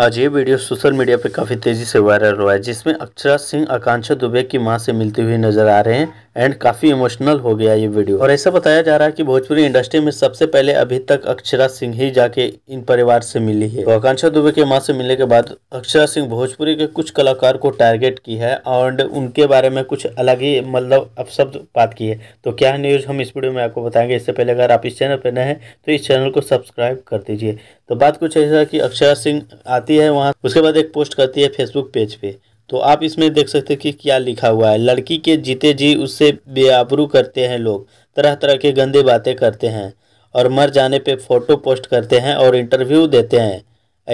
आज ये video social media पर काफ़ी तेज़ी से वायरल हुआ है जिसमें अक्षरा सिंह आकांक्षा दुबे की मां से मिलती हुए नज़र आ रहे हैं एंड काफ़ी इमोशनल हो गया ये वीडियो और ऐसा बताया जा रहा है कि भोजपुरी इंडस्ट्री में सबसे पहले अभी तक अक्षरा सिंह ही जाके इन परिवार से मिली है तो आकांक्षा दुबे के माँ से मिलने के बाद अक्षरा सिंह भोजपुरी के कुछ कलाकार को टारगेट की है और उनके बारे में कुछ अलग ही मतलब अपशब्द बात की है तो क्या न्यूज़ हम इस वीडियो में आपको बताएंगे इससे पहले अगर आप इस चैनल पर नए हैं तो इस चैनल को सब्सक्राइब कर दीजिए तो बात कुछ ऐसा की अक्षरा सिंह आती है वहाँ उसके बाद एक पोस्ट करती है फेसबुक पेज पे। तो आप इसमें देख सकते हैं कि क्या लिखा हुआ है लड़की के जीते जी उससे बेआबरू करते हैं लोग तरह तरह के गंदे बातें करते हैं और मर जाने पे फ़ोटो पोस्ट करते हैं और इंटरव्यू देते हैं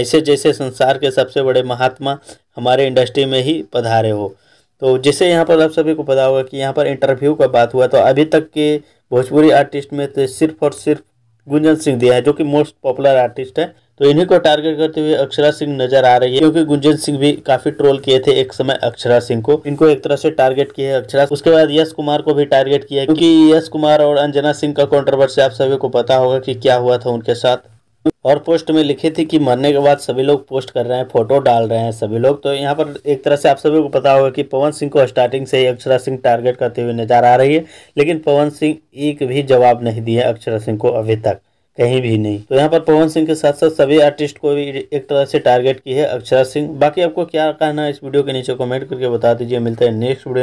ऐसे जैसे संसार के सबसे बड़े महात्मा हमारे इंडस्ट्री में ही पधारे हो तो जैसे यहाँ पर आप सभी को पता होगा कि यहाँ पर इंटरव्यू का बात हुआ तो अभी तक के भोजपुरी आर्टिस्ट में तो सिर्फ और सिर्फ गुंजन सिंह दिया है जो कि मोस्ट पॉपुलर आर्टिस्ट है तो इन्हीं को टारगेट करते हुए अक्षरा सिंह नजर आ रही है क्योंकि गुंजन सिंह भी काफी ट्रोल किए थे एक समय अक्षरा सिंह को इनको एक तरह से टारगेट किया है अक्षरा उसके बाद यश कुमार को भी टारगेट किया है क्योंकि यश कुमार और अंजना सिंह का कॉन्ट्रोवर्सी आप सभी को पता होगा की क्या हुआ था उनके साथ और पोस्ट में लिखी थी कि मरने के बाद सभी लोग पोस्ट कर रहे हैं फोटो डाल रहे हैं सभी लोग तो यहाँ पर एक तरह से आप सभी को पता होगा कि पवन सिंह को स्टार्टिंग से ही अक्षरा सिंह टारगेट करते हुए नजर आ रही है लेकिन पवन सिंह एक भी जवाब नहीं दिया अक्षरा सिंह को अभी तक कहीं भी नहीं तो यहाँ पर पवन सिंह के साथ साथ सभी आर्टिस्ट को भी एक तरह से टारगेट की है अक्षरा सिंह बाकी आपको क्या कहना है इस वीडियो के नीचे कमेंट करके बता दीजिए मिलता है नेक्स्ट वीडियो